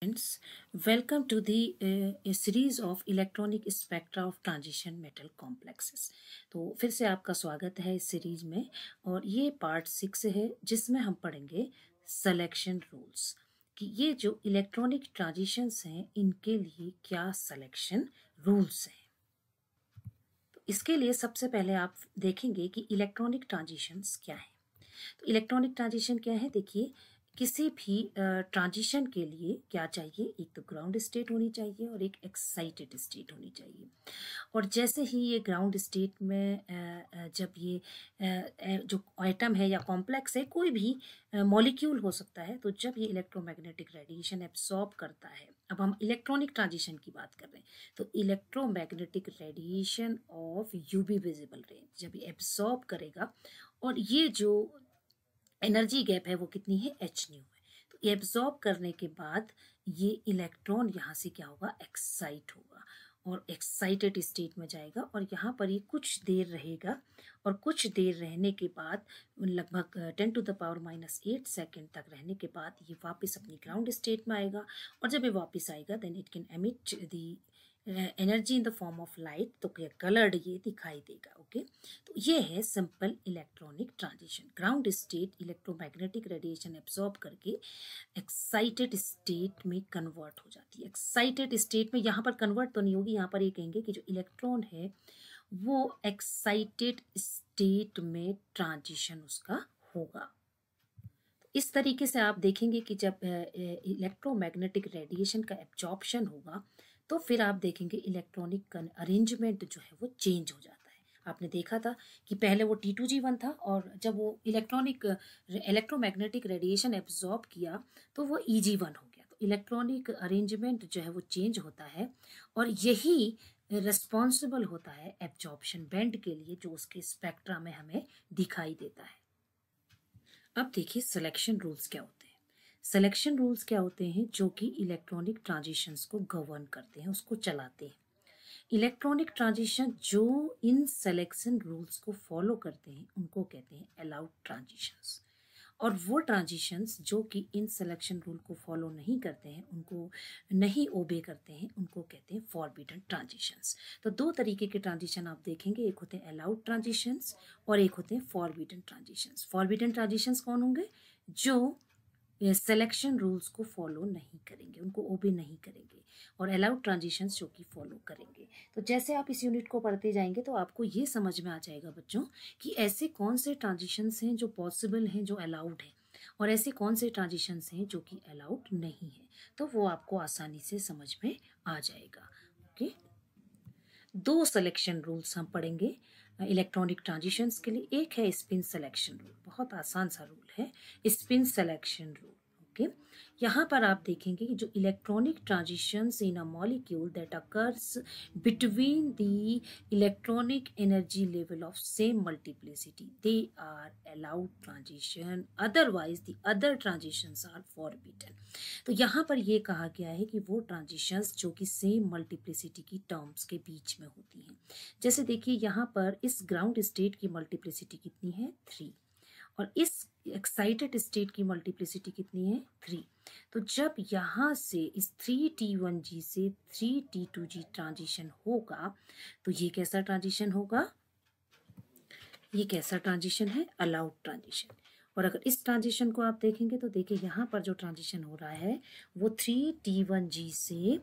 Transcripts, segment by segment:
Friends, welcome to the uh, series of electronic spectra of transition metal complexes. तो फिर से आपका स्वागत है इस सीरीज में और ये पार्ट सिक्स है जिसमें हम पढ़ेंगे सलेक्शन रूल्स कि ये जो इलेक्ट्रॉनिक ट्रांजिशंस हैं इनके लिए क्या सलेक्शन रूल्स हैं तो इसके लिए सबसे पहले आप देखेंगे कि इलेक्ट्रॉनिक ट्रांजिशंस क्या है तो इलेक्ट्रॉनिक ट्रांजिशन क्या है देखिए किसी भी ट्रांजिशन के लिए क्या चाहिए एक तो ग्राउंड स्टेट होनी चाहिए और एक एक्साइटेड स्टेट होनी चाहिए और जैसे ही ये ग्राउंड स्टेट में जब ये जो आइटम है या कॉम्प्लेक्स है कोई भी मॉलिक्यूल हो सकता है तो जब ये इलेक्ट्रोमैग्नेटिक रेडिएशन एब्सॉर्ब करता है अब हम इलेक्ट्रॉनिक ट्रांजिशन की बात कर रहे हैं तो electromagnetic radiation of U visible range जब ये एब्सॉर्ब करेगा और ये जो एनर्जी गैप है वो कितनी है एच न्यू है तो ये एब्जॉर्ब करने के बाद ये इलेक्ट्रॉन यहाँ से क्या होगा एक्साइट होगा और एक्साइटेड स्टेट में जाएगा और यहाँ पर ये कुछ देर रहेगा और कुछ देर रहने के बाद लगभग ten to the power minus eight second तक रहने के बाद ये वापस अपनी ग्राउंड स्टेट में आएगा और जब ये वापस आएगा then it can emit the energy in the form of light तो क्या कलर्ड ये दिखाई देगा ओके तो ये है simple electronic transition ground state electromagnetic radiation absorb करके एक्साइटेड स्टेट में कन्वर्ट हो जाती है एक्साइटेड स्टेट में यहाँ पर कन्वर्ट तो नहीं होगी यहाँ पर ये कहेंगे कि जो इलेक्ट्रॉन है वो एक्साइटेड स्टेट में ट्रांजिशन उसका होगा इस तरीके से आप देखेंगे कि जब इलेक्ट्रोमैग्नेटिक रेडिएशन का एब्जॉर्प्शन होगा तो फिर आप देखेंगे इलेक्ट्रॉनिक कन अरेंजमेंट जो है वो चेंज हो जाता है आपने देखा था कि पहले वो टी टू जी वन था और जब वो इलेक्ट्रॉनिक इलेक्ट्रोमैग्नेटिक रेडिएशन एब्जॉर्ब किया तो वो ई जी वन हो गया तो इलेक्ट्रॉनिक अरेंजमेंट जो है वो चेंज होता है और यही रिस्पॉन्सिबल होता है एब्जॉर्बशन बैंड के लिए जो उसके स्पेक्ट्रा में हमें दिखाई देता है अब देखिए सिलेक्शन रूल्स क्या होते हैं सिलेक्शन रूल्स क्या होते हैं जो कि इलेक्ट्रॉनिक ट्रांजिशन को गवर्न करते हैं उसको चलाते हैं इलेक्ट्रॉनिक ट्रांजिशन जो इन सिलेक्शन रूल्स को फॉलो करते हैं उनको कहते हैं अलाउड ट्रांजिशन और वो ट्रांजिशंस जो कि इन सिलेक्शन रूल को फॉलो नहीं करते हैं उनको नहीं ओबे करते हैं उनको कहते हैं फॉरबिडन ट्रांजिशंस तो दो तरीके के ट्रांजिशन आप देखेंगे एक होते हैं अलाउड ट्रांजिशंस और एक होते हैं फॉरबिडन ट्रांजिशंस फॉरबिडन ट्रांजिशंस कौन होंगे जो सिलेक्शन रूल्स को फॉलो नहीं करेंगे उनको ओबे नहीं करेंगे और अलाउड ट्रांजिशंस जो कि फॉलो करेंगे तो जैसे आप इस यूनिट को पढ़ते जाएंगे तो आपको ये समझ में आ जाएगा बच्चों कि ऐसे कौन से ट्रांजिशंस हैं जो पॉसिबल हैं जो अलाउड हैं और ऐसे कौन से ट्रांजिशंस हैं जो कि अलाउड नहीं है तो वो आपको आसानी से समझ में आ जाएगा ओके दो सलेक्शन रूल्स हम पढ़ेंगे इलेक्ट्रॉनिक ट्रांजिशंस के लिए एक है स्पिन सिलेक्शन रूल बहुत आसान सा रूल है स्पिन सिलेक्शन रूल ओके यहाँ पर आप देखेंगे कि जो electronic transitions in a molecule that occurs between the electronic energy level of same multiplicity they are allowed transition otherwise the other transitions are forbidden तो यहाँ पर यह कहा गया है कि वो ट्रांजिशंस जो कि सेम मल्टीप्लिसिटी की टर्म्स के बीच में होती हैं जैसे देखिए यहाँ पर इस ग्राउंड स्टेट की मल्टीप्लिसिटी कितनी है थ्री और इस एक्साइटेड स्टेट की मल्टीप्लिसिटी कितनी है थ्री तो जब यहाँ से इस थ्री टी वन जी से three T two G transition होगा तो ये कैसा ट्रांजिशन होगा ये कैसा ट्रांजिशन है अलाउड ट्रांजिशन और अगर इस ट्रांजिशन को आप देखेंगे तो देखिए यहाँ पर जो ट्रांजिशन हो रहा है वो थ्री टी वन जी से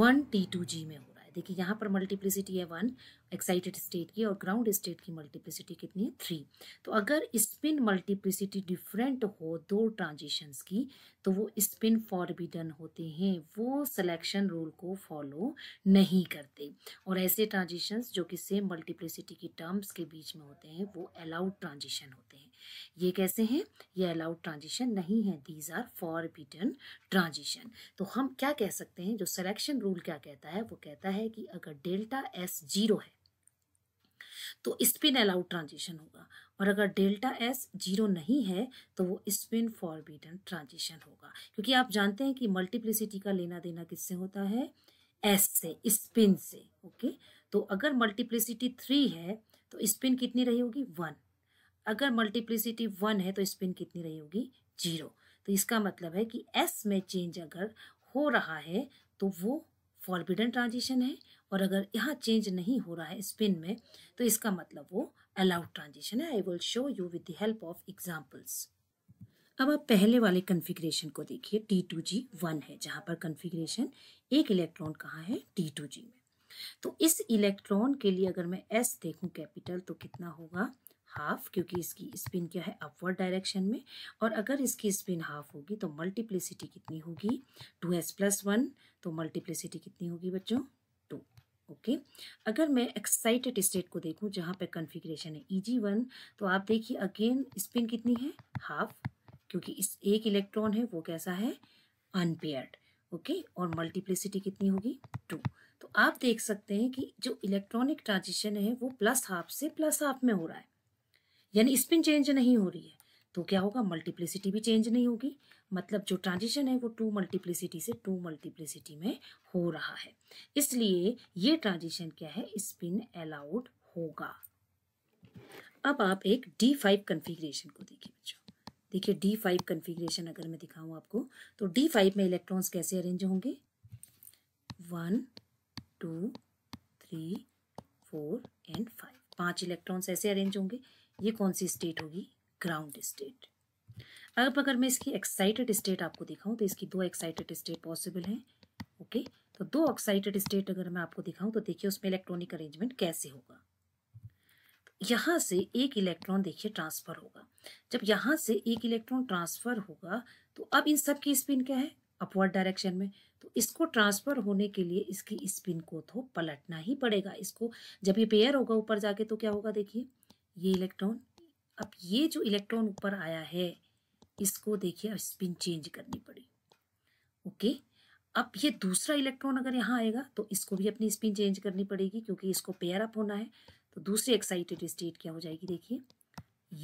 वन टी टू जी में हो देखिए यहाँ पर मल्टीप्लिसिटी है वन एक्साइटेड स्टेट की और ग्राउंड स्टेट की मल्टीप्लिसिटी कितनी है थ्री तो अगर स्पिन मल्टीप्लिसिटी डिफरेंट हो दो ट्रांजिशंस की तो वो स्पिन फॉरबिडन होते हैं वो सिलेक्शन रूल को फॉलो नहीं करते और ऐसे ट्रांजिशंस जो कि सेम मल्टीप्लिसिटी की टर्म्स के बीच में होते हैं वो अलाउड ट्रांजिशन होते हैं ये कैसे हैं ये अलाउड ट्रांजिशन नहीं है these are forbidden transition तो हम क्या कह सकते हैं जो सिलेक्शन रूल क्या कहता है वो कहता है कि अगर डेल्टा एस जीरो है तो स्पिन अलाउड ट्रांजिशन होगा और अगर डेल्टा एस जीरो नहीं है तो वो स्पिन फॉरबिडन ट्रांजिशन होगा क्योंकि आप जानते हैं कि मल्टीप्लिसिटी का लेना देना किससे होता है एस से स्पिन से ओके तो अगर मल्टीप्लिसिटी थ्री है तो स्पिन कितनी रही होगी वन अगर मल्टीप्लिसिटी वन है तो स्पिन कितनी रही होगी जीरो तो इसका मतलब है कि एस में चेंज अगर हो रहा है तो वो फॉरबिडन ट्रांजिशन है और अगर यहाँ चेंज नहीं हो रहा है स्पिन में तो इसका मतलब वो अलाउड ट्रांजिशन है I will show you with the help of examples अब आप पहले वाले कन्फिग्रेशन को देखिए टी टू जी वन है जहाँ पर कन्फिग्रेशन एक इलेक्ट्रॉन कहाँ है टी टू जी में तो इस इलेक्ट्रॉन के लिए अगर मैं एस देखूँ कैपिटल तो कितना होगा हाफ क्योंकि इसकी स्पिन क्या है अपवर्ड डायरेक्शन में और अगर इसकी स्पिन हाफ होगी तो मल्टीप्लिसिटी कितनी होगी टू एस प्लस वन तो मल्टीप्लिसिटी कितनी होगी बच्चों टू ओके अगर मैं एक्साइटेड स्टेट को देखूं जहां पे कन्फिग्रेशन है ई जी वन तो आप देखिए अगेन स्पिन कितनी है हाफ क्योंकि इस एक इलेक्ट्रॉन है वो कैसा है अनपेयर्ड ओके okay? और मल्टीप्लिसिटी कितनी होगी टू तो आप देख सकते हैं कि जो इलेक्ट्रॉनिक ट्रांजिशन है वो प्लस हाफ से प्लस हाफ में हो रहा है यानी स्पिन चेंज नहीं हो रही है तो क्या होगा मल्टीप्लिसिटी भी चेंज नहीं होगी मतलब जो ट्रांजिशन है वो टू मल्टीप्लिसिटी से टू मल्टीप्लिसिटी में हो रहा है इसलिए ये ट्रांजिशन क्या है स्पिन अलाउड होगा अब आप एक D5 कॉन्फ़िगरेशन को देखिए बच्चों देखिए डी फाइव कन्फिग्रेशन अगर मैं दिखाऊं आपको तो डी फाइव में इलेक्ट्रॉन्स कैसे अरेंज होंगे one two three four and five पांच इलेक्ट्रॉन्स ऐसे अरेंज होंगे ये कौन सी स्टेट होगी ग्राउंड स्टेट अब अगर मैं इसकी एक्साइटेड स्टेट आपको दिखाऊं तो इसकी दो एक्साइटेड स्टेट पॉसिबल हैं ओके तो दो एक्साइटेड स्टेट अगर मैं आपको दिखाऊं तो देखिए उसमें इलेक्ट्रॉनिक अरेंजमेंट कैसे होगा यहाँ से एक इलेक्ट्रॉन देखिए ट्रांसफर होगा जब यहाँ से एक इलेक्ट्रॉन ट्रांसफर होगा तो अब इन सब की स्पिन क्या है अपवर्ड डायरेक्शन में तो इसको ट्रांसफर होने के लिए इसकी स्पिन को तो पलटना ही पड़ेगा इसको जब ये पेयर होगा ऊपर जाके तो क्या होगा देखिए ये इलेक्ट्रॉन अब ये जो इलेक्ट्रॉन ऊपर आया है इसको देखिए स्पिन चेंज करनी पड़ी ओके अब ये दूसरा इलेक्ट्रॉन अगर यहाँ आएगा तो इसको भी अपनी स्पिन चेंज करनी पड़ेगी क्योंकि इसको पेयर अप होना है तो दूसरी एक्साइटेड स्टेट क्या हो जाएगी देखिए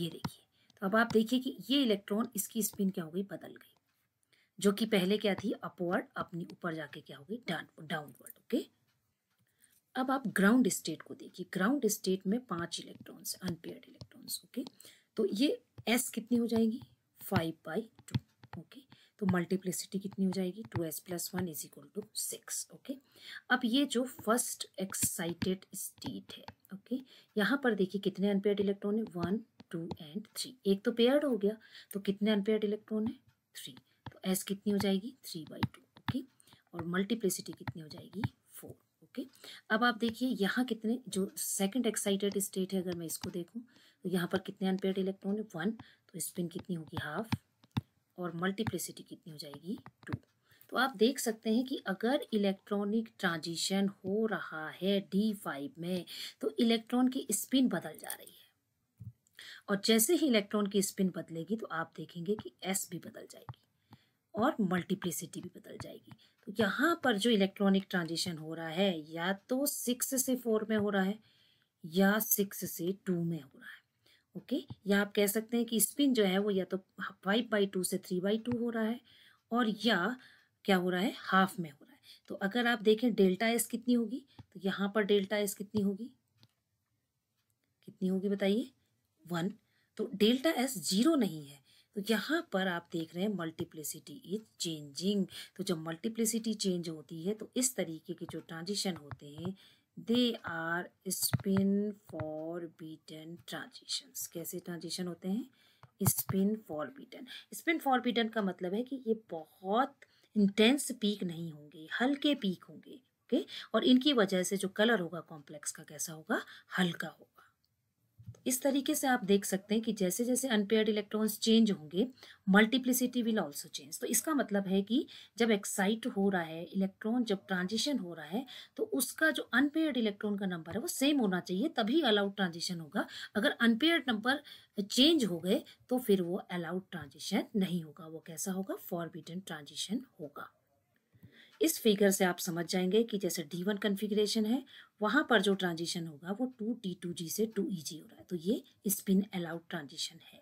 ये देखिए तो अब आप देखिए कि ये इलेक्ट्रॉन इसकी स्पिन क्या हो गई बदल गई जो कि पहले क्या थी अपवर्ड अपनी ऊपर जाके क्या हो गई डाउनवर्ड ओके अब आप ग्राउंड स्टेट को देखिए ग्राउंड स्टेट में पांच इलेक्ट्रॉन्स अनपेयर्ड इलेक्ट्रॉन्स ओके तो ये एस कितनी हो जाएगी फाइव बाई टू ओके तो मल्टीप्लिसिटी कितनी हो जाएगी two S plus one is equal to six okay अब ये जो फर्स्ट एक्साइटेड स्टेट है ओके okay? यहाँ पर देखिए कितने अनपेयर्ड इलेक्ट्रॉन है वन टू एंड थ्री एक तो पेयर्ड हो गया तो कितने अनपेयर्ड इलेक्ट्रॉन है थ्री तो एस कितनी हो जाएगी थ्री बाई टू ओके और मल्टीप्लिसिटी कितनी हो जाएगी ओके अब आप देखिए यहाँ कितने जो सेकंड एक्साइटेड स्टेट है अगर मैं इसको देखूँ तो यहाँ पर कितने अनपेड इलेक्ट्रॉन है वन तो स्पिन कितनी होगी हाफ और मल्टीप्लिसिटी कितनी हो जाएगी टू तो आप देख सकते हैं कि अगर इलेक्ट्रॉनिक ट्रांजिशन हो रहा है डी फाइव में तो इलेक्ट्रॉन की स्पिन बदल जा रही है और जैसे ही इलेक्ट्रॉन की स्पिन बदलेगी तो आप देखेंगे कि एस भी बदल जाएगी और मल्टीप्लिसिटी भी बदल जाएगी यहाँ पर जो इलेक्ट्रॉनिक ट्रांजिशन हो रहा है या तो सिक्स से फोर में हो रहा है या सिक्स से टू में हो रहा है ओके या आप कह सकते हैं कि स्पिन जो है वो या तो फाइव बाई टू से थ्री बाई टू हो रहा है और या क्या हो रहा है हाफ में हो रहा है तो अगर आप देखें डेल्टा एस कितनी होगी तो यहाँ पर डेल्टा एस कितनी होगी कितनी होगी बताइए वन तो डेल्टा एस जीरो नहीं है तो यहाँ पर आप देख रहे हैं मल्टीप्लिसिटी इज चेंजिंग तो जब मल्टीप्लिसिटी चेंज होती है तो इस तरीके के जो ट्रांजिशन होते हैं they are spin forbidden transition कैसे ट्रांजिशन होते हैं spin forbidden spin forbidden का मतलब है कि ये बहुत इंटेंस पीक नहीं होंगे हल्के पीक होंगे ओके और इनकी वजह से जो कलर होगा कॉम्प्लेक्स का कैसा होगा हल्का होगा इस तरीके से आप देख सकते हैं कि जैसे जैसे अनपेयर्ड इलेक्ट्रॉन्स चेंज होंगे मल्टीप्लिसिटी विल ऑल्सो चेंज तो इसका मतलब है कि जब एक्साइट हो रहा है इलेक्ट्रॉन जब ट्रांजिशन हो रहा है तो उसका जो अनपेयर्ड इलेक्ट्रॉन का नंबर है वो सेम होना चाहिए तभी अलाउड ट्रांजिशन होगा अगर अनपेयर्ड नंबर चेंज हो गए तो फिर वो अलाउड ट्रांजिशन नहीं होगा वो कैसा होगा फॉरबिडन ट्रांजिशन होगा इस फिगर से आप समझ जाएंगे कि जैसे डी वन कन्फिग्रेशन है वहाँ पर जो ट्रांजिशन होगा वो टू टी टू जी से टू ई जी हो रहा है तो ये स्पिन अलाउड ट्रांजिशन है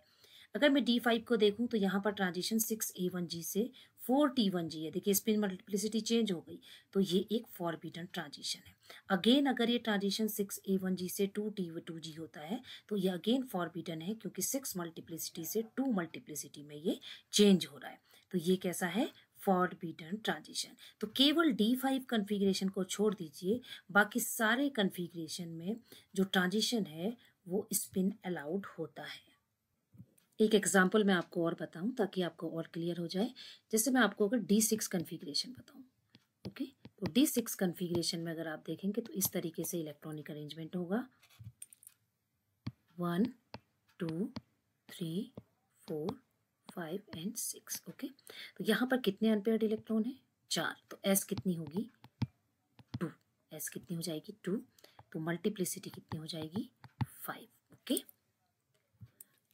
अगर मैं डी फाइव को देखूँ तो यहाँ पर transition six A one G से फोर टी वन जी है देखिए स्पिन मल्टीप्लिसिटी चेंज हो गई तो ये एक फॉरबिडन ट्रांजिशन है अगेन अगर ये transition six A one G से टू टी टू जी होता है तो ये अगेन फॉरबिडन है क्योंकि सिक्स मल्टीप्लिसिटी से टू मल्टीप्लिसिटी में ये चेंज हो रहा है तो ये कैसा है फॉर ट्रांजिशन तो केवल डी फाइव कन्फिग्रेशन को छोड़ दीजिए बाकी सारे कन्फिग्रेशन में जो ट्रांजिशन है वो स्पिन अलाउड होता है एक एग्जाम्पल मैं आपको और बताऊं ताकि आपको और क्लियर हो जाए जैसे मैं आपको अगर डी सिक्स कन्फिग्रेशन बताऊँ ओके तो डी सिक्स कन्फिग्रेशन में अगर आप देखेंगे तो इस तरीके से इलेक्ट्रॉनिक अरेंजमेंट होगा one two three four five and six okay तो यहाँ पर कितने अनपेयर्ड इलेक्ट्रॉन है चार तो एस कितनी होगी टू एस कितनी हो जाएगी टू तो मल्टीप्लिसिटी कितनी हो जाएगी फाइव ओके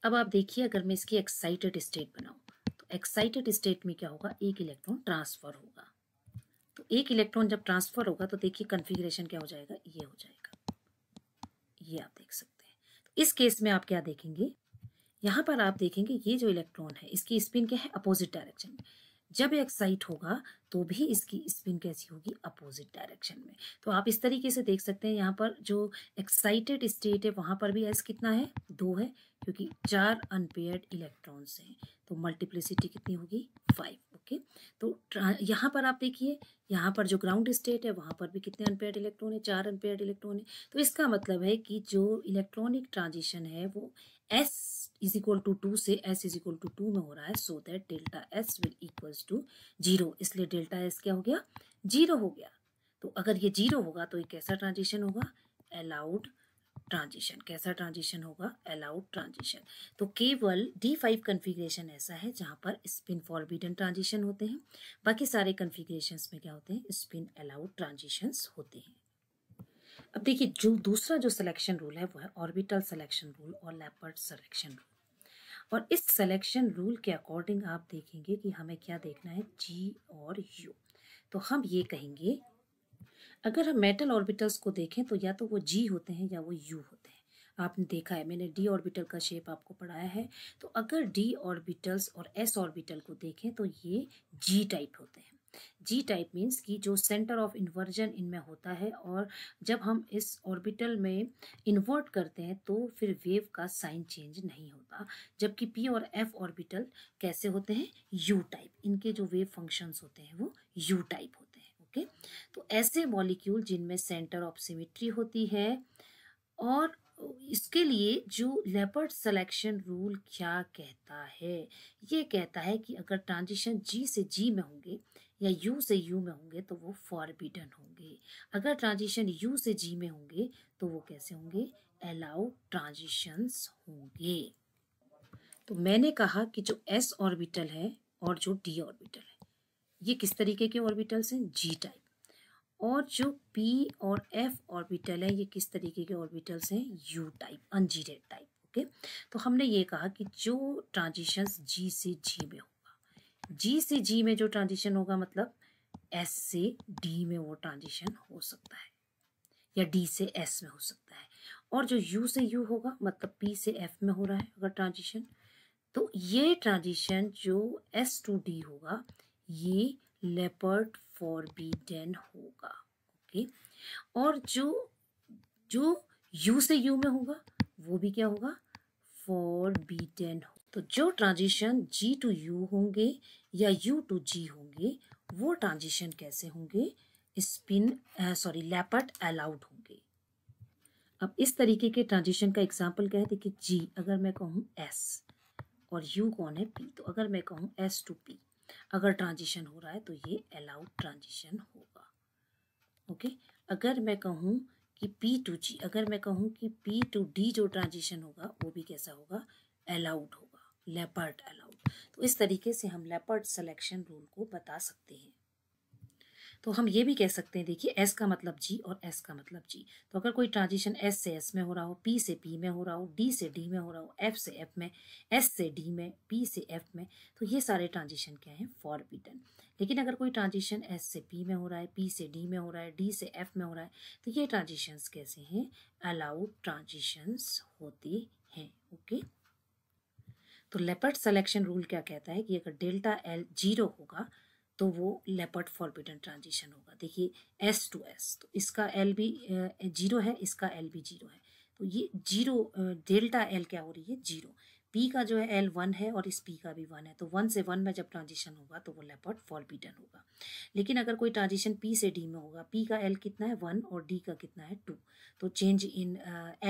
अब आप देखिए अगर मैं इसकी एक्साइटेड स्टेट बनाऊँ तो एक्साइटेड स्टेट में क्या होगा एक इलेक्ट्रॉन ट्रांसफर होगा तो एक इलेक्ट्रॉन जब ट्रांसफर होगा तो देखिए कन्फिग्रेशन क्या हो जाएगा ये हो जाएगा ये आप देख सकते हैं तो इस केस में आप क्या देखेंगे यहाँ पर आप देखेंगे ये जो इलेक्ट्रॉन है इसकी स्पिन क्या है अपोजिट डायरेक्शन में जब एक्साइट होगा तो भी इसकी स्पिन कैसी होगी अपोजिट डायरेक्शन में तो आप इस तरीके से देख सकते हैं यहाँ पर जो एक्साइटेड स्टेट है वहाँ पर भी एस कितना है दो है क्योंकि चार अनपेयर्ड इलेक्ट्रॉन्स हैं तो मल्टीप्लिसिटी कितनी होगी फाइव ओके तो यहाँ पर आप देखिए यहाँ पर जो ग्राउंड स्टेट है वहाँ पर भी कितने अनपेयर्ड इलेक्ट्रॉन है चार अनपेयर्ड इलेक्ट्रॉन है तो इसका मतलब है कि जो इलेक्ट्रॉनिक ट्रांजिशन है वो S is equal to two से S is equal to two में हो रहा है so that delta S will equals to zero इसलिए डेल्टा एस क्या हो गया जीरो हो गया तो अगर ये जीरो होगा तो ये कैसा ट्रांजिशन होगा अलाउड ट्रांजिशन कैसा ट्रांजिशन होगा अलाउड ट्रांजिशन तो केवल डी फाइव कन्फिग्रेशन ऐसा है जहाँ पर स्पिन फॉरबिडन ट्रांजिशन होते हैं बाकी सारे कन्फिग्रेशन में क्या होते हैं स्पिन अलाउड ट्रांजिशंस होते हैं अब देखिए जो दूसरा जो सिलेक्शन रूल है वो है ऑर्बिटल सिलेक्शन रूल और लेपर्ड सिलेक्शन रूल और इस सिलेक्शन रूल के अकॉर्डिंग आप देखेंगे कि हमें क्या देखना है जी और यू तो हम ये कहेंगे अगर हम मेटल ऑर्बिटल्स को देखें तो या तो वो जी होते हैं या वो यू होते हैं आपने देखा है मैंने डी ऑर्बिटल का शेप आपको पढ़ाया है तो अगर डी ऑर्बिटल्स और एस ऑर्बिटल को देखें तो ये जी टाइप होते हैं जी टाइप मीन्स कि जो सेंटर ऑफ इन्वर्जन इनमें होता है और जब हम इस ऑर्बिटल में इन्वर्ट करते हैं तो फिर वेव का साइन चेंज नहीं होता जबकि पी और एफ ऑर्बिटल कैसे होते हैं यू टाइप इनके जो वेव फंक्शंस होते हैं वो यू टाइप होते हैं ओके तो ऐसे मॉलिक्यूल जिनमें सेंटर ऑफ सिमिट्री होती है और इसके लिए जो लेपर्ड सेलेक्शन रूल क्या कहता है ये कहता है कि अगर ट्रांजिशन जी से जी में होंगे या यू से यू में होंगे तो वो फॉरबिडन होंगे अगर ट्रांजिशन यू से जी में होंगे तो वो कैसे होंगे अलाउ ट्रांजिशंस होंगे तो मैंने कहा कि जो एस ऑर्बिटल है और जो डी ऑर्बिटल है ये किस तरीके के ऑर्बिटल्स हैं जी टाइप और जो पी और एफ ऑर्बिटल है ये किस तरीके के ऑर्बिटल्स हैं U type ungerade type okay तो हमने ये कहा कि जो ट्रांजिशंस जी से जी में हो जी से जी में जो ट्रांजिशन होगा मतलब एस से डी में वो ट्रांजिशन हो सकता है या डी से एस में हो सकता है और जो यू से यू होगा मतलब पी से एफ में हो रहा है अगर ट्रांजिशन तो ये ट्रांजिशन जो एस टू डी होगा ये लेपर्ड फॉर बी डेन होगा ओके और जो जो यू से यू में होगा वो भी क्या होगा फॉर बी डेन तो जो ट्रांजिशन जी टू यू होंगे या यू टू जी होंगे वो ट्रांजिशन कैसे होंगे स्पिन सॉरी लैपट अलाउड होंगे अब इस तरीके के ट्रांजिशन का एग्जाम्पल क्या है देखिए जी अगर मैं कहूँ एस और यू कौन है पी तो अगर मैं कहूँ एस टू पी अगर ट्रांजिशन हो रहा है तो ये अलाउड ट्रांजिशन होगा ओके अगर मैं कहूँ कि पी टू जी अगर मैं कहूँ कि पी टू डी जो ट्रांजिशन होगा वो भी कैसा होगा अलाउड होगा लेपर्ड अलाउड तो इस तरीके से हम लेपर्ड सेलेक्शन रूल को बता सकते हैं तो हम ये भी कह सकते हैं देखिए एस का मतलब जी और एस का मतलब जी तो अगर कोई ट्रांजिशन एस से एस में हो रहा हो पी से पी में हो रहा हो डी से डी में हो रहा हो एफ से एफ में एस से डी में पी से एफ में तो ये सारे ट्रांजिशन क्या हैं फॉरबिडन लेकिन अगर कोई ट्रांजिशन एस से पी में हो रहा है पी से डी में हो रहा है डी से एफ में हो रहा है तो ये ट्रांजिशंस कैसे हैं अलाउड ट्रांजिशन्स होते हैं ओके okay? तो लेपर्ड सेलेक्शन रूल क्या कहता है कि अगर डेल्टा एल जीरो होगा तो वो लेपर्ड फॉरबिडन ट्रांजिशन होगा देखिए एस टू एस तो इसका एल भी जीरो है इसका एल भी जीरो है तो ये जीरो डेल्टा एल क्या हो रही है जीरो पी का जो है एल वन है और इस पी का भी वन है तो वन से वन में जब ट्रांजिशन होगा तो वो लेपर्ड फॉल बीटन होगा लेकिन अगर कोई ट्रांजिशन पी से डी में होगा पी का एल कितना है वन और डी का कितना है टू तो चेंज इन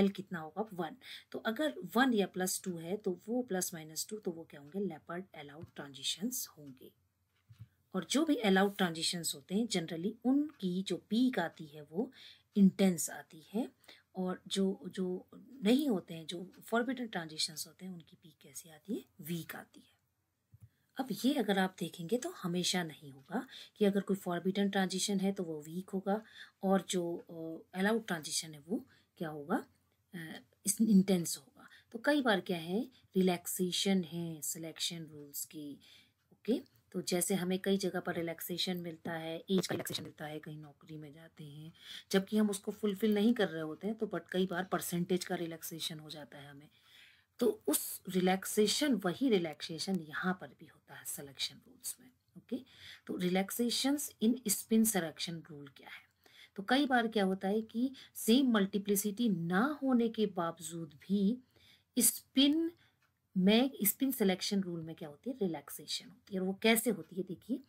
एल कितना होगा वन तो अगर वन या प्लस टू है तो वो प्लस माइनस टू तो वो क्या होंगे लेपर्ड अलाउड ट्रांजिशंस होंगे और जो भी अलाउड ट्रांजिशंस होते हैं जनरली उनकी जो पीक आती है वो इंटेंस आती है और जो जो नहीं होते हैं जो फॉरबिडन ट्रांजिशंस होते हैं उनकी पीक कैसी आती है वीक आती है अब ये अगर आप देखेंगे तो हमेशा नहीं होगा कि अगर कोई फॉर्बिटन ट्रांजिशन है तो वो वीक होगा और जो अलाउड ट्रांजिशन है वो क्या होगा इंटेंस होगा तो कई बार क्या है रिलैक्सेशन है सिलेक्शन रूल्स की ओके okay? तो जैसे हमें कई जगह पर रिलैक्सेशन मिलता है एज का रिलैक्सेशन मिलता है कहीं नौकरी में जाते हैं जबकि हम उसको फुलफिल नहीं कर रहे होते हैं तो बट कई बार परसेंटेज का रिलैक्सेशन हो जाता है हमें तो उस रिलैक्सेशन वही रिलैक्सेशन यहाँ पर भी होता है सिलेक्शन रूल्स में ओके तो relaxation in spin selection rule क्या है तो कई बार क्या होता है कि सेम मल्टीप्लिसिटी ना होने के बावजूद भी स्पिन मैं स्पिन सिलेक्शन रूल में क्या होती है रिलैक्सेशन होती है और वो कैसे होती है देखिए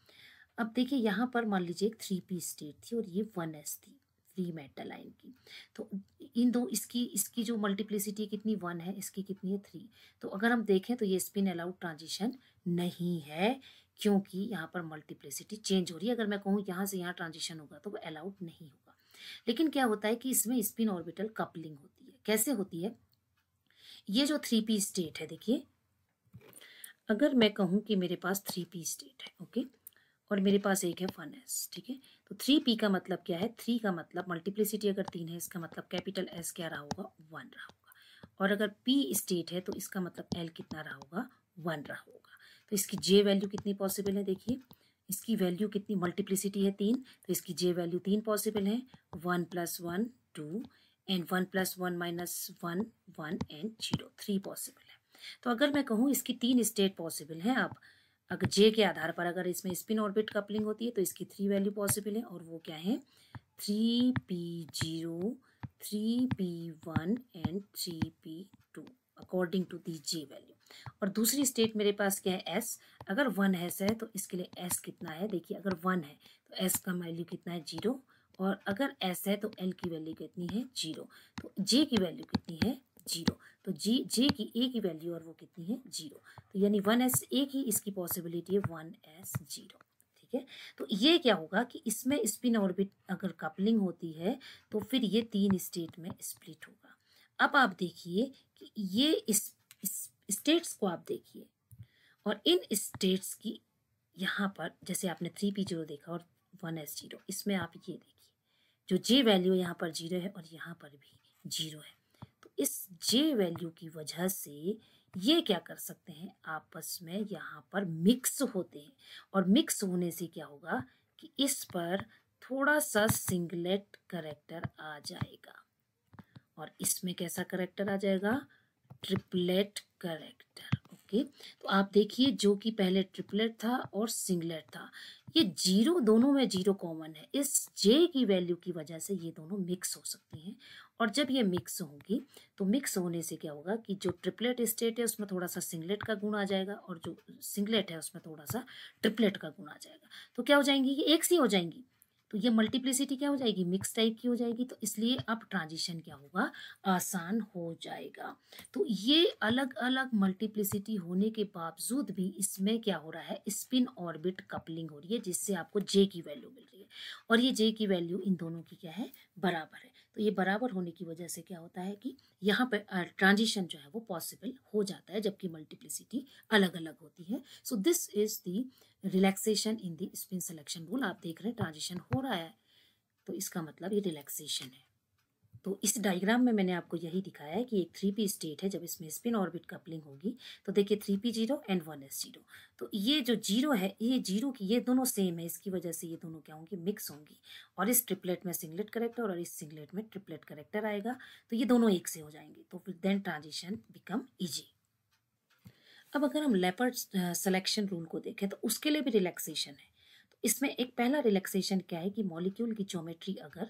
अब देखिए यहाँ पर मान लीजिए एक थ्री पी स्टेट थी और ये वन एस थी फ्री मेटल आइन की तो इन दो इसकी इसकी जो मल्टीप्लिसिटी कितनी वन है इसकी कितनी है थ्री तो अगर हम देखें तो ये स्पिन अलाउड ट्रांजिशन नहीं है क्योंकि यहाँ पर मल्टीप्लिसिटी चेंज हो रही है अगर मैं कहूँ यहाँ से यहाँ ट्रांजिशन होगा तो वो अलाउड नहीं होगा लेकिन क्या होता है कि इसमें स्पिन ऑर्बिटल कपलिंग होती है कैसे होती है ये जो थ्री पी स्टेट है देखिए अगर मैं कहूँ कि मेरे पास थ्री पी स्टेट है ओके और मेरे पास एक है वन एस ठीक है तो थ्री पी का मतलब क्या है थ्री का मतलब मल्टीप्लिसिटी अगर तीन है इसका मतलब कैपिटल एस क्या रहा होगा वन रहा होगा और अगर पी स्टेट है तो इसका मतलब एल कितना रहा होगा वन रहा होगा तो इसकी जे वैल्यू कितनी पॉसिबल है देखिए इसकी वैल्यू कितनी मल्टीप्लिसिटी है तीन तो इसकी जे वैल्यू तीन पॉसिबल है one plus one two and one plus one minus one one and zero three possible है तो अगर मैं कहूँ इसकी तीन स्टेट पॉसिबल हैं अब अगर जे के आधार पर अगर इसमें स्पिन ऑर्बिट कपलिंग होती है तो इसकी थ्री वैल्यू पॉसिबल है और वो क्या है three P zero three P one and three P two according to the J value और दूसरी स्टेट मेरे पास क्या है एस अगर वन एस है तो इसके लिए एस कितना है देखिए अगर वन है तो एस का वैल्यू कितना है जीरो और अगर एस है तो एल की वैल्यू कितनी है जीरो तो जे की वैल्यू कितनी है जीरो तो जी जे की ए की वैल्यू और वो कितनी है जीरो तो यानी वन एस ए की इसकी पॉसिबिलिटी है वन एस जीरो ठीक है तो ये क्या होगा कि इसमें स्पिन ऑर्बिट अगर कपलिंग होती है तो फिर ये तीन स्टेट में स्प्लिट होगा अब आप देखिए कि ये इस, इस स्टेट्स को आप देखिए और इन स्टेट्स की यहाँ पर जैसे आपने थ्री पी जीरो देखा और वन एस जीरो इसमें आप ये देखिए जो जे वैल्यू यहाँ पर जीरो है और यहाँ पर भी जीरो है तो इस जे वैल्यू की वजह से ये क्या कर सकते हैं आपस में यहाँ पर मिक्स होते हैं और मिक्स होने से क्या होगा कि इस पर थोड़ा सा सिंगलेट करेक्टर आ जाएगा और इसमें कैसा करेक्टर आ जाएगा ट्रिपलेट करेक्टर ओके तो आप देखिए जो कि पहले ट्रिपलेट था और सिंगलेट था ये जीरो दोनों में जीरो कॉमन है इस जे की वैल्यू की वजह से ये दोनों मिक्स हो सकती हैं और जब ये मिक्स होंगी तो मिक्स होने से क्या होगा कि जो ट्रिपलेट स्टेट है उसमें थोड़ा सा सिंगलेट का गुण आ जाएगा और जो सिंगलेट है उसमें थोड़ा सा ट्रिपलेट का गुण आ जाएगा तो क्या हो जाएंगी ये एक सी हो जाएंगी तो ये मल्टीप्लिसिटी क्या हो जाएगी मिक्स टाइप की हो जाएगी तो इसलिए अब ट्रांजिशन क्या होगा आसान हो जाएगा तो ये अलग अलग मल्टीप्लिसिटी होने के बावजूद भी इसमें क्या हो रहा है स्पिन ऑर्बिट कपलिंग हो रही है जिससे आपको जे की वैल्यू मिल रही है और ये जे की वैल्यू इन दोनों की क्या है बराबर है तो ये बराबर होने की वजह से क्या होता है कि यहाँ पर ट्रांजिशन जो है वो पॉसिबल हो जाता है जबकि मल्टीप्लिसिटी अलग अलग होती है so this is the relaxation in the spin selection rule आप देख रहे हैं ट्रांजिशन हो रहा है तो इसका मतलब ये रिलैक्सेशन है तो इस डायग्राम में मैंने आपको यही दिखाया है कि एक थ्री पी स्टेट है जब इसमें स्पिन ऑर्बिट कपलिंग होगी तो देखिए three P zero and one S zero तो ये जो जीरो है ये जीरो की ये दोनों सेम है इसकी वजह से ये दोनों क्या होंगी मिक्स होंगी और इस ट्रिपलेट में सिंगलेट करेक्टर और इस सिंगलेट में ट्रिपलेट करेक्टर आएगा तो ये दोनों एक से हो जाएंगे तो देन ट्रांजिशन बिकम ईजी अब अगर हम लेपर्ड सेलेक्शन रूल को देखें तो उसके लिए भी रिलैक्सेशन है तो इसमें एक पहला रिलैक्सेशन क्या है कि मॉलिक्यूल की ज्योमेट्री अगर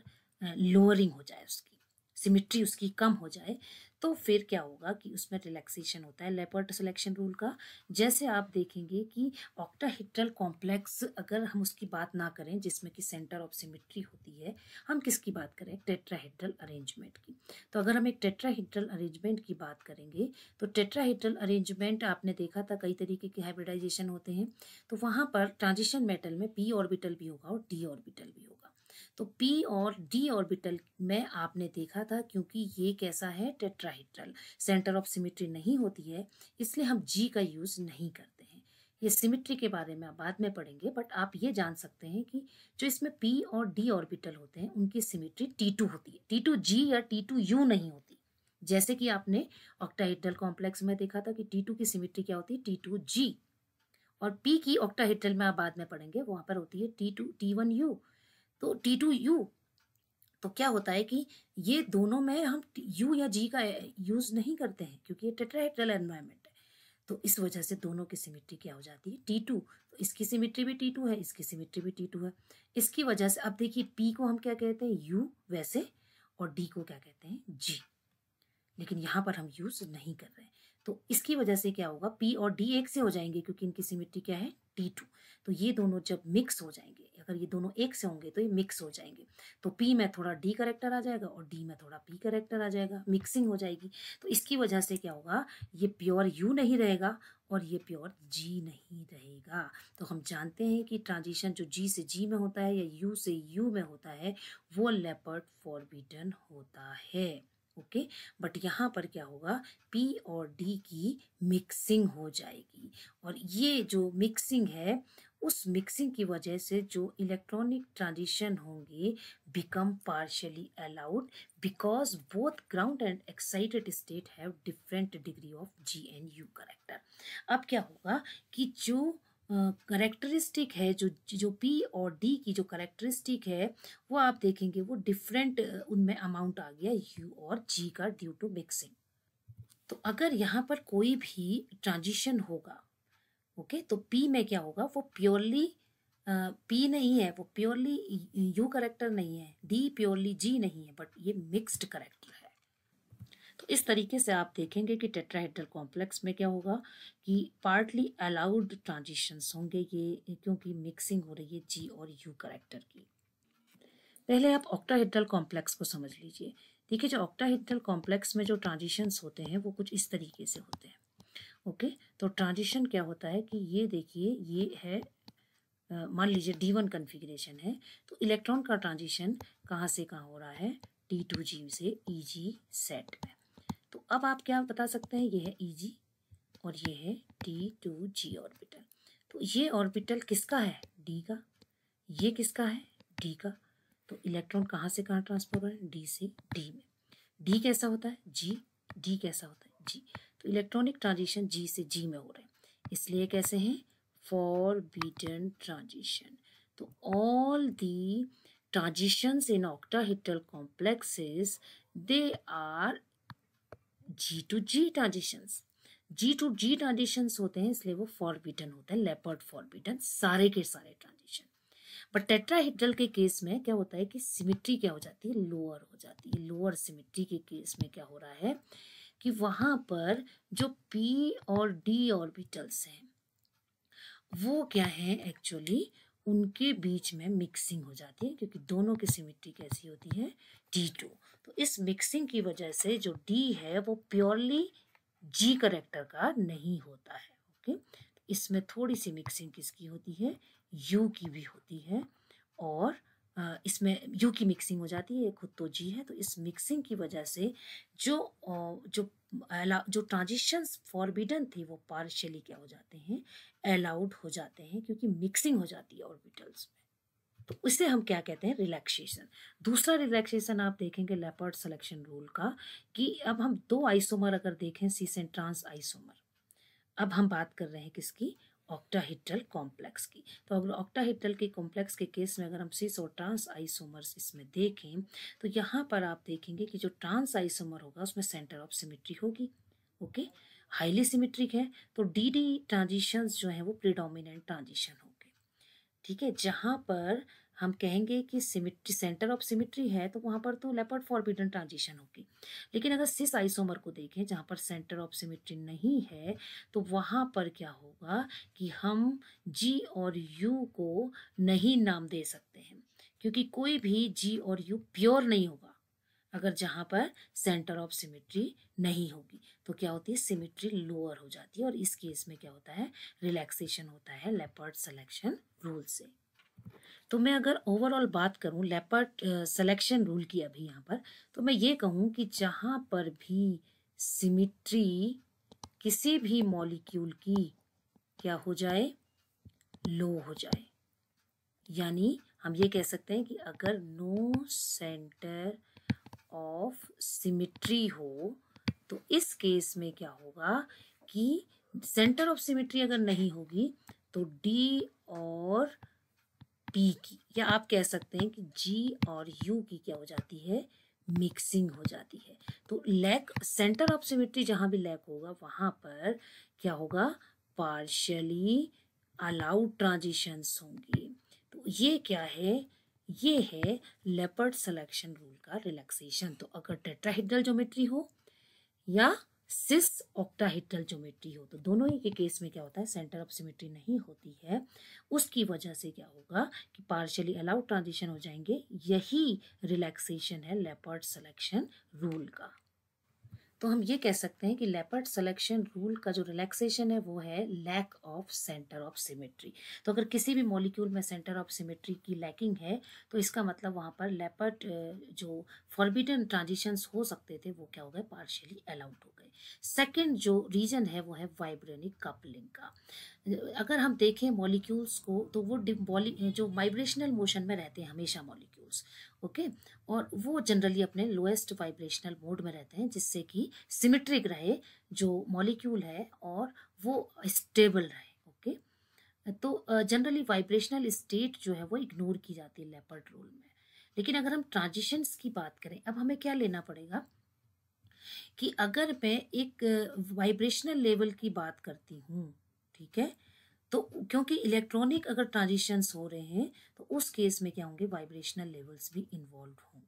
लोअरिंग हो जाए उसकी सिमिट्री उसकी कम हो जाए तो फिर क्या होगा कि उसमें रिलैक्सेशन होता है लेपर्ट सिलेक्शन रूल का जैसे आप देखेंगे कि ऑक्टाहिट्रल कॉम्प्लेक्स अगर हम उसकी बात ना करें जिसमें कि सेंटर ऑफ सिमिट्री होती है हम किसकी बात करें टेट्राहिड्रल अरेंजमेंट की तो अगर हम एक टेट्राहिड्रल अरेंजमेंट की बात करेंगे तो टेट्राहिड्रल अरेंजमेंट आपने देखा था कई तरीके के हाइब्रिडाइजेशन होते हैं तो वहाँ पर ट्रांजिशन मेटल में पी ऑर्बिटल भी होगा और डी ऑर्बिटल भी होगा तो p और d ऑर्बिटल में आपने देखा था क्योंकि ये कैसा है टेट्राहीड्रल सेंटर ऑफ सिमेट्री नहीं होती है इसलिए हम g का यूज़ नहीं करते हैं ये सिमेट्री के बारे में आप बाद में पढ़ेंगे बट आप ये जान सकते हैं कि जो इसमें p और d ऑर्बिटल होते हैं उनकी सिमेट्री t2 होती है जी या यू नहीं होती जैसे कि आपने ऑक्टाहीड्रल कॉम्प्लेक्स में देखा था कि टू की सिमेट्री क्या होती है टी जी और पी की ऑक्टाहीड्रल में आप बाद में पढ़ेंगे वहाँ पर होती है T T two one U तो टी टू यू तो क्या होता है कि ये दोनों में हम यू या जी का यूज़ eh, नहीं करते हैं क्योंकि ये टेट्राहेड्रल एनवायरनमेंट है तो इस वजह से दोनों की सिमिट्री क्या हो जाती है टी टू तो इसकी सिमिट्री भी टी टू है इसकी सिमिट्री भी टी टू है इसकी वजह से अब देखिए पी को हम क्या कहते हैं यू वैसे और डी को क्या कहते हैं जी लेकिन यहाँ पर हम यूज़ नहीं कर रहे हैं तो इसकी वजह से क्या होगा पी और डी एक से हो जाएंगे क्योंकि इनकी सिमिट्री क्या है टी टू तो ये दोनों जब मिक्स हो जाएंगे अगर ये दोनों एक से होंगे तो ये मिक्स हो जाएंगे तो पी में थोड़ा डी करेक्टर आ जाएगा और डी में थोड़ा पी करेक्टर आ जाएगा मिक्सिंग हो जाएगी तो इसकी वजह से क्या होगा ये प्योर यू नहीं रहेगा और ये प्योर जी नहीं रहेगा तो हम जानते हैं कि ट्रांजिशन जो जी से जी में होता है या यू से यू में होता है वो लेपर्ड फॉरबिडन होता है ओके बट यहाँ पर क्या होगा पी और डी की मिक्सिंग हो जाएगी और ये जो मिक्सिंग है उस मिक्सिंग की वजह से जो इलेक्ट्रॉनिक ट्रांजिशन होंगे become partially allowed because both ground and excited state have different degree of G and U character अब क्या होगा कि जो करेक्टरिस्टिक uh, है जो जो पी और डी की जो करेक्टरिस्टिक है वो आप देखेंगे वो डिफरेंट उनमें अमाउंट आ गया यू और जी का ड्यू टू मिक्सिंग तो अगर यहाँ पर कोई भी ट्रांजिशन होगा ओके तो पी में क्या होगा वो प्योरली पी नहीं है वो प्योरली यू करेक्टर नहीं है डी प्योरली जी नहीं है बट ये मिक्स्ड करेक्टर है तो इस तरीके से आप देखेंगे कि टेट्राहेड्रल कॉम्प्लेक्स में क्या होगा कि पार्टली अलाउड ट्रांजिशंस होंगे ये क्योंकि मिक्सिंग हो रही है जी और यू करेक्टर की पहले आप ऑक्टाहेड्रल कॉम्प्लेक्स को समझ लीजिए देखिए जो ऑक्टाहेड्रल कॉम्प्लेक्स में जो ट्रांजिशंस होते हैं वो कुछ इस तरीके से होते हैं ओके तो ट्रांजिशन क्या होता है कि ये देखिए ये है मान लीजिए डी वन कन्फिग्रेशन है तो इलेक्ट्रॉन का ट्रांजिशन कहाँ से कहाँ हो रहा है डी टू जी से ई जी सेट में तो अब आप क्या बता सकते हैं ये है ई e जी और ये है डी टू जी ऑर्बिटल तो ये ऑर्बिटल किसका है डी का ये किसका है डी का तो इलेक्ट्रॉन कहाँ से कहाँ ट्रांसफर हो रहा है डी से डी में डी कैसा होता है जी डी कैसा होता है जी इलेक्ट्रॉनिक ट्रांजिशन जी से जी में हो रहे हैं इसलिए कैसे हैं फॉर बीटन ट्रांजिशन तो all the in octahedral complexes they are G to G transitions G to G transitions होते हैं इसलिए वो फॉरबीटन होते हैं लेपर्ड फॉरबीटन सारे के सारे ट्रांजिशन बट हिटल के केस में क्या होता है कि सिमिट्री क्या हो जाती है लोअर हो जाती है लोअर सिमिट्री के केस में क्या हो रहा है कि वहाँ पर जो पी और डी ऑर्बिटल्स हैं वो क्या है एक्चुअली उनके बीच में मिक्सिंग हो जाती है क्योंकि दोनों की सिमिट्री कैसी होती है डी टू तो इस मिक्सिंग की वजह से जो डी है वो प्योरली जी करेक्टर का नहीं होता है ओके इसमें थोड़ी सी मिक्सिंग किसकी होती है यू की भी होती है और इसमें यू की मिक्सिंग हो जाती है खुद तो जी है तो इस मिक्सिंग की वजह से जो जो जो ट्रांजिशंस फॉरबिडन थे वो पार्शली क्या हो जाते हैं अलाउड हो जाते हैं क्योंकि मिक्सिंग हो जाती है ऑर्बिटल्स में तो इसे हम क्या कहते हैं रिलैक्सेशन दूसरा रिलैक्सेशन आप देखेंगे लेपर्ड सिलेक्शन रूल का कि अब हम दो आइसोमर अगर देखें सीस एंड ट्रांस आइसोमर अब हम बात कर रहे हैं किसकी ऑक्टाहीट्रल कॉम्प्लेक्स की तो अगर ऑक्टाहीट्रल के कॉम्प्लेक्स के केस में अगर हम सिस और ट्रांस आइसोमर्स इसमें देखें तो यहाँ पर आप देखेंगे कि जो ट्रांस आइसोमर होगा उसमें सेंटर ऑफ सिमेट्री होगी ओके हाईली सिमेट्रिक है तो डी डी ट्रांजिशंस जो हैं वो प्रिडोमिनेंट ट्रांजिशन होंगे ठीक है जहाँ पर हम कहेंगे कि सिमिट्री सेंटर ऑफ सिमिट्री है तो वहाँ पर तो लेपर्ड फॉरबिडन ट्रांजिशन होगी लेकिन अगर सिस आइसोमर को देखें जहाँ पर सेंटर ऑफ सिमिट्री नहीं है तो वहाँ पर क्या होगा कि हम जी और यू को नहीं नाम दे सकते हैं क्योंकि कोई भी जी और यू प्योर नहीं होगा अगर जहाँ पर सेंटर ऑफ सिमिट्री नहीं होगी तो क्या होती है सिमिट्री लोअर हो जाती है और इस केस में क्या होता है रिलैक्सेशन होता है लेपर्ड सिलेक्शन रूल से तो मैं अगर ओवरऑल बात करूं लेपर्ड सिलेक्शन रूल की अभी यहाँ पर तो मैं ये कहूँ कि जहाँ पर भी सिमिट्री किसी भी मॉलिक्यूल की क्या हो जाए लो हो जाए यानी हम ये कह सकते हैं कि अगर नो सेंटर ऑफ सिमिट्री हो तो इस केस में क्या होगा कि सेंटर ऑफ सिमिट्री अगर नहीं होगी तो डी और बी की या आप कह सकते हैं कि जी और यू की क्या हो जाती है मिक्सिंग हो जाती है तो लैक सेंटर ऑफ सिमेट्री जहाँ भी लैक होगा वहाँ पर क्या होगा पार्शली अलाउड ट्रांजिशंस होंगी तो ये क्या है ये है लेपर्ड सिलेक्शन रूल का रिलैक्सेशन तो अगर टेट्राहेड्रल ज्योमेट्री हो या सिस ऑक्टाहिट्रल ज्योमेट्री हो तो दोनों ही के केस में क्या होता है सेंटर ऑफ सिमेट्री नहीं होती है उसकी वजह से क्या होगा कि पार्शियली अलाउड ट्रांजिशन हो जाएंगे यही रिलैक्सेशन है लेपर्ड सिलेक्शन रूल का तो हम ये कह सकते हैं कि लेपर्ड सिलेक्शन रूल का जो रिलैक्सेशन है वो है lack of centre of symmetry तो अगर किसी भी मॉलिक्यूल में सेंटर ऑफ सिमेट्री की लैकिंग है तो इसका मतलब वहाँ पर लेपर्ड जो फॉरबिडन ट्रांजिशंस हो सकते थे वो क्या हो गए पार्शियली अलाउड हो गए सेकेंड जो रीजन है वो है वाइब्रेनिक कपलिंग का अगर हम देखें मॉलिक्यूल्स को तो वो जो वाइब्रेशनल मोशन में रहते हैं हमेशा मॉलिक्यूल मॉलिक्यूल्स ओके और वो जनरली अपने लोएस्ट वाइब्रेशनल मोड में रहते हैं जिससे कि सिमेट्रिक रहे जो मॉलिक्यूल है और वो स्टेबल रहे ओके तो जनरली वाइब्रेशनल स्टेट जो है वो इग्नोर की जाती है लेपर्ड रोल में लेकिन अगर हम ट्रांजिशंस की बात करें अब हमें क्या लेना पड़ेगा कि अगर मैं एक वाइब्रेशनल लेवल की बात करती हूँ ठीक है तो क्योंकि इलेक्ट्रॉनिक अगर ट्रांजिशन हो रहे हैं तो उस केस में क्या होंगे वाइब्रेशनल लेवल्स भी इन्वॉल्व होंगे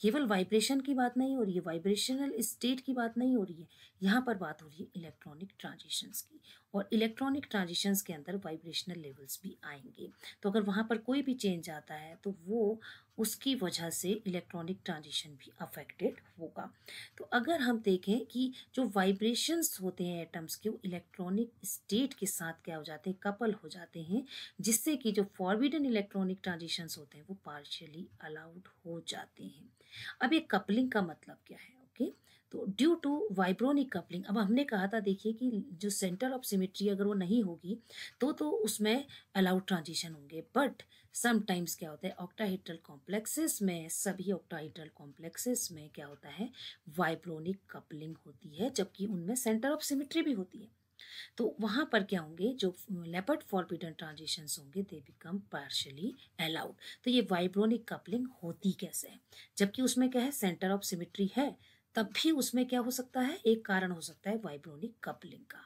केवल वाइब्रेशन की बात नहीं हो रही है वाइब्रेशनल स्टेट की बात नहीं हो रही है यहाँ पर बात हो रही है इलेक्ट्रॉनिक ट्रांजिशन की और इलेक्ट्रॉनिक ट्रांजिशंस के अंदर वाइब्रेशनल लेवल्स भी आएंगे तो अगर वहाँ पर कोई भी चेंज आता है तो वो उसकी वजह से इलेक्ट्रॉनिक ट्रांजिशन भी अफेक्टेड होगा तो अगर हम देखें कि जो वाइब्रेशंस होते हैं एटम्स के वो इलेक्ट्रॉनिक स्टेट के साथ क्या हो जाते हैं कपल हो जाते हैं जिससे कि जो फॉरविडन इलेक्ट्रॉनिक ट्रांजिशंस होते हैं वो पार्शियली अलाउड हो जाते हैं अब ये कपलिंग का मतलब क्या है तो ड्यू टू वाइब्रोनिक कपलिंग अब हमने कहा था देखिए कि जो सेंटर ऑफ सिमेट्री अगर वो नहीं होगी तो तो उसमें अलाउड ट्रांजिशन होंगे बट समटाइम्स क्या होता है ऑक्टाहीड्रल कॉम्प्लेक्सेस में सभी ऑक्टाहीड्रल कॉम्प्लेक्सेस में क्या होता है वाइब्रोनिक कपलिंग होती है जबकि उनमें सेंटर ऑफ सिमेट्री भी होती है तो वहाँ पर क्या होंगे जो लेपर्ड फॉरबिडन ट्रांजिशंस होंगे दे बिकम पार्शली अलाउड तो ये वाइब्रोनिक कपलिंग होती कैसे है जबकि उसमें क्या है सेंटर ऑफ सिमेट्री है तब भी उसमें क्या हो सकता है एक कारण हो सकता है वाइब्रोनिक कपलिंग का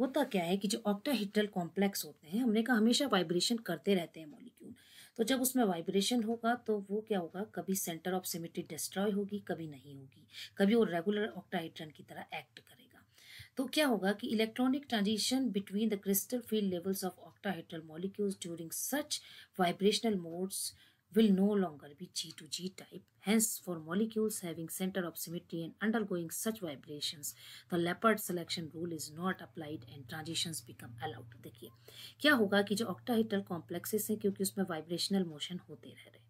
होता क्या है कि जो ऑक्टाहिड्रल कॉम्प्लेक्स होते हैं हमने कहा हमेशा वाइब्रेशन करते रहते हैं मॉलिक्यूल तो जब उसमें वाइब्रेशन होगा तो वो क्या होगा कभी सेंटर ऑफ सिमिट्री डिस्ट्रॉय होगी कभी नहीं होगी कभी वो रेगुलर ऑक्टाहिड्रन की तरह एक्ट करेगा तो क्या होगा कि electronic transition between the crystal field levels of octahedral molecules during such vibrational modes will no longer be G to G type. Hence, for molecules having center of symmetry and undergoing such vibrations, the leopard selection rule is not applied and transitions become allowed. dekhiye kya hoga ki jo octahedral complexes हैं kyunki usme vibrational motion hote reh rahe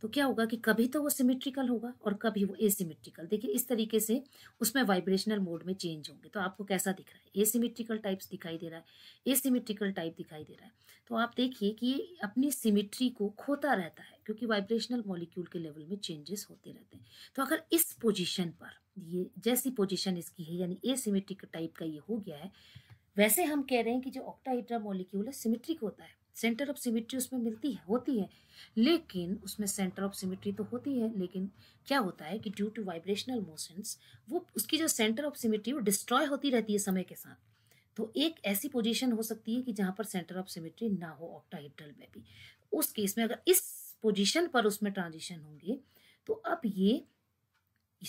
तो क्या होगा कि कभी तो वो symmetrical होगा और कभी वो एसिमेट्रिकल देखिए इस तरीके से उसमें वाइब्रेशनल मोड में चेंज होंगे तो आपको कैसा दिख रहा है एसिमेट्रिकल टाइप्स दिखाई दे रहा है एसिमेट्रिकल टाइप दिखाई दे रहा है तो आप देखिए कि ये अपनी सिमिट्री को खोता रहता है क्योंकि वाइब्रेशनल मॉलिक्यूल के लेवल में चेंजेस होते रहते हैं तो अगर इस पोजीशन पर ये जैसी पोजीशन इसकी है यानी ए सीमेट्रिक टाइप का ये हो गया है वैसे हम कह रहे हैं कि जो ऑक्टाहीड्रा मॉलिक्यूल है सिमेट्रिक होता है सेंटर ऑफ सिमेट्री उसमें मिलती है होती है लेकिन उसमें सेंटर ऑफ सिमेट्री तो होती है लेकिन क्या होता है कि ड्यू टू वाइब्रेशनल मोशंस वो उसकी जो सेंटर ऑफ सिमेट्री वो डिस्ट्रॉय होती रहती है समय के साथ तो एक ऐसी पोजीशन हो सकती है कि जहाँ पर सेंटर ऑफ सिमेट्री ना हो ऑक्टाहीड्रल में भी उस केस में अगर इस पोजीशन पर उसमें ट्रांजिशन होंगे तो अब ये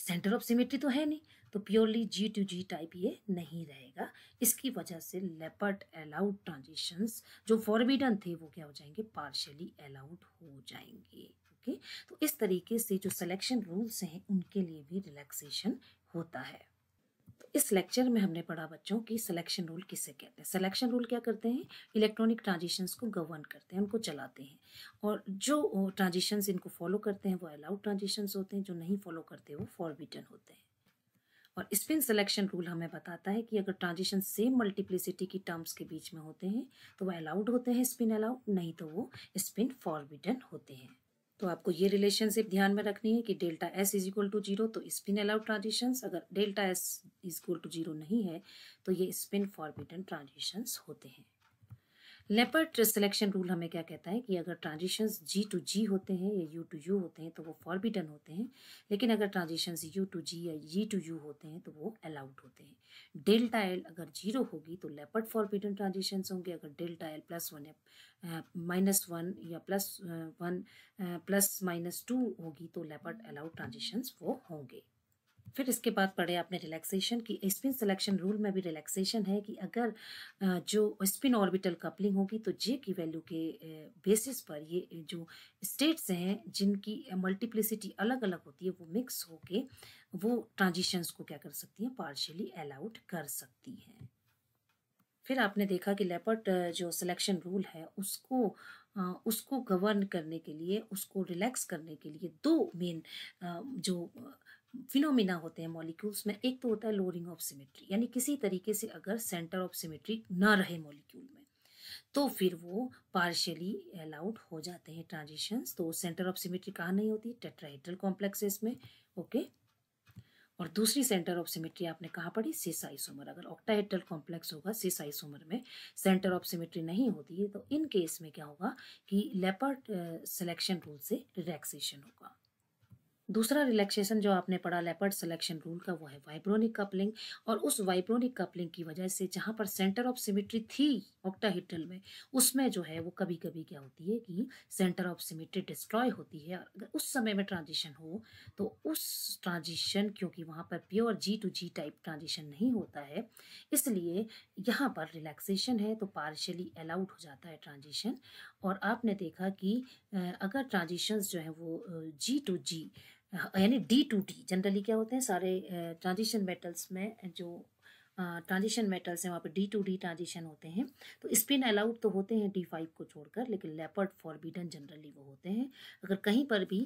सेंटर ऑफ सिमेट्री तो है नहीं तो purely G to G type ये नहीं रहेगा इसकी वजह से लेपर्ड अलाउड ट्रांजिशन जो फॉरबिडन थे वो क्या हो जाएंगे पार्शली अलाउड हो जाएंगे ओके तो इस तरीके से जो सिलेक्शन रूल्स हैं उनके लिए भी रिलैक्सेशन होता है इस लेक्चर में हमने पढ़ा बच्चों की सिलेक्शन रूल किसे कहते हैं सिलेक्शन रूल क्या करते हैं इलेक्ट्रॉनिक ट्रांजिशन्स को गवर्न करते हैं उनको चलाते हैं और जो ट्रांजिशन इनको फॉलो करते हैं वो अलाउड ट्रांजिशन्स होते हैं जो नहीं फॉलो करते वो फॉरबिटन होते हैं और स्पिन सिलेक्शन रूल हमें बताता है कि अगर ट्रांजिशन सेम मल्टीप्लिसिटी की टर्म्स के बीच में होते हैं तो वह अलाउड होते हैं स्पिन अलाउड नहीं तो वो स्पिन फॉरविडन होते हैं तो आपको ये रिलेशनशिप ध्यान में रखनी है कि delta S is equal to zero तो स्पिन अलाउड ट्रांजिशन अगर delta S is equal to zero नहीं है तो ये स्पिन फॉरबिडन ट्रांजिशंस होते हैं लेपर्ड सिलेक्शन रूल हमें क्या कहता है कि अगर ट्रांजिशंस जी टू जी होते हैं या यू टू यू होते हैं तो वो फॉरबिडन होते हैं लेकिन अगर ट्रांजिशंस यू टू जी या जी टू यू होते हैं तो वो अलाउड होते हैं डेल्टा एल अगर जीरो होगी तो लेपर्ड फॉरबिडन ट्रांजिशंस होंगे अगर डेल्टा एल प्लस वन या माइनस वन या plus one plus minus two होगी तो लेपर्ड अलाउड ट्रांजिशंस वो होंगे फिर इसके बाद पढ़े आपने रिलैक्सेशन की स्पिन सिलेक्शन रूल में भी रिलैक्सेशन है कि अगर जो स्पिन ऑर्बिटल कपलिंग होगी तो जे की वैल्यू के बेसिस पर ये जो स्टेट्स हैं जिनकी मल्टीप्लिसिटी अलग अलग होती है वो मिक्स होके वो ट्रांजिशंस को क्या कर सकती हैं पार्शियली अलाउड कर सकती हैं फिर आपने देखा कि लेपर्ट जो सिलेक्शन रूल है उसको उसको गवर्न करने के लिए उसको रिलैक्स करने के लिए दो मेन जो फिनोमिना होते हैं मॉलिक्यूल्स में एक तो होता है लोअरिंग ऑफ सिमेट्री यानी किसी तरीके से अगर सेंटर ऑफ सिमेट्री ना रहे मॉलिक्यूल में तो फिर वो पार्शियली अलाउड हो जाते हैं ट्रांजिशंस तो सेंटर ऑफ सिमेट्री कहाँ नहीं होती टेट्राहेड्रल कॉम्प्लेक्सेस में ओके और दूसरी सेंटर ऑफ सिमेट्री आपने कहाँ पढ़ी सिस आइसोमर अगर ऑक्टाहेड्रल कॉम्प्लेक्स होगा सिस आइसोमर में सेंटर ऑफ सिमेट्री नहीं होती है तो इन केस में क्या होगा कि लेपर्ड सिलेक्शन रूल से रिलैक्सेशन होगा दूसरा रिलैक्सेशन जो आपने पढ़ा लेपर्ड सिलेक्शन रूल का वो है वाइब्रोनिक कपलिंग और उस वाइब्रोनिक कपलिंग की वजह से जहाँ पर सेंटर ऑफ सिमेट्री थी ऑक्टाहिड्रल में उसमें जो है वो कभी कभी क्या होती है कि सेंटर ऑफ सिमेट्री डिस्ट्रॉय होती है अगर उस समय में ट्रांजिशन हो तो उस ट्रांजिशन क्योंकि वहाँ पर pure G to G type transition नहीं होता है इसलिए यहाँ पर रिलैक्सेशन है तो पार्शली अलाउड हो जाता है ट्रांजिशन और आपने देखा कि अगर ट्रांजिशंस जो है वो जी टू जी हाँ, यानी डी टू डी जनरली क्या होते हैं सारे ट्रांजिशन मेटल्स में जो ट्रांजिशन मेटल्स हैं वहाँ पे डी टू डी ट्रांजिशन होते हैं तो स्पिन अलाउड तो होते हैं डी फाइव को छोड़कर लेकिन लेपर्ड फॉरबिडन जनरली वो होते हैं अगर कहीं पर भी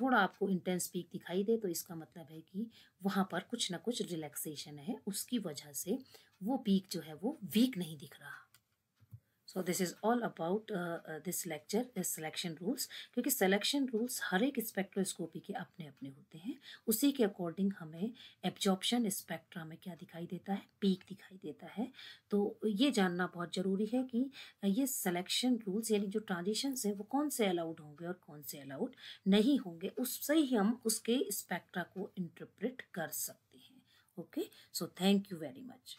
थोड़ा आपको इंटेंस पीक दिखाई दे तो इसका मतलब है कि वहाँ पर कुछ ना कुछ रिलैक्सेशन है उसकी वजह से वो पीक जो है वो वीक नहीं दिख रहा so this is all about this lecture selection rules क्योंकि सिलेक्शन रूल्स हर एक स्पेक्ट्रोस्कोपी के अपने अपने होते हैं उसी के अकॉर्डिंग हमें एब्जॉर्प्शन स्पेक्ट्रा में क्या दिखाई देता है पीक दिखाई देता है तो ये जानना बहुत ज़रूरी है कि ये सिलेक्शन रूल्स यानी जो ट्रांजिशंस हैं वो कौन से अलाउड होंगे और कौन से अलाउड नहीं होंगे उससे ही हम उसके स्पेक्ट्रा को इंटरप्रेट कर सकते हैं okay so thank you very much